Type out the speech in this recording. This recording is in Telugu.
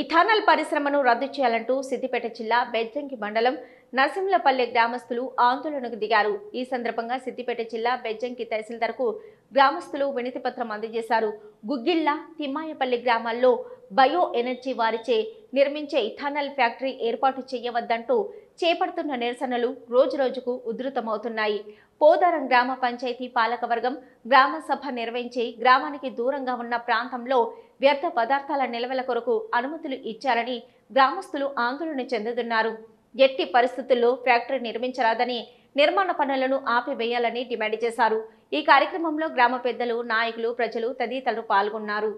ఇథానాల్ పరిశ్రమను రద్దు చేయాలంటూ సిద్దిపేట జిల్లా బెజ్జంకి మండలం నరసింహపల్లె గ్రామస్తులు ఆందోళనకు దిగారు ఈ సందర్భంగా సిద్దిపేట జిల్లా బెజ్జంకి తహసీల్దార్కు గ్రామస్తులు పత్రం అందజేశారు గుగ్గిళ్ళ తిమ్మాయపల్లి గ్రామాల్లో బయో ఎనర్జీ వారిచే నిర్మించే ఇథానాల్ ఫ్యాక్టరీ ఏర్పాటు చేయవద్దంటూ చేపడుతున్న నిరసనలు రోజురోజుకు ఉధృతమవుతున్నాయి పోదారం గ్రామ పంచాయతీ పాలకవర్గం గ్రామ సభ నిర్వహించి గ్రామానికి దూరంగా ఉన్న ప్రాంతంలో వ్యర్థ పదార్థాల నిల్వల కొరకు అనుమతులు ఇచ్చారని గ్రామస్తులు ఆందోళన చెందుతున్నారు ఎట్టి పరిస్థితుల్లో ఫ్యాక్టరీ నిర్మించరాదని నిర్మాణ పనులను ఆపివేయాలని డిమాండ్ చేశారు ఈ కార్యక్రమంలో గ్రామ పెద్దలు నాయకులు ప్రజలు తదితరులు పాల్గొన్నారు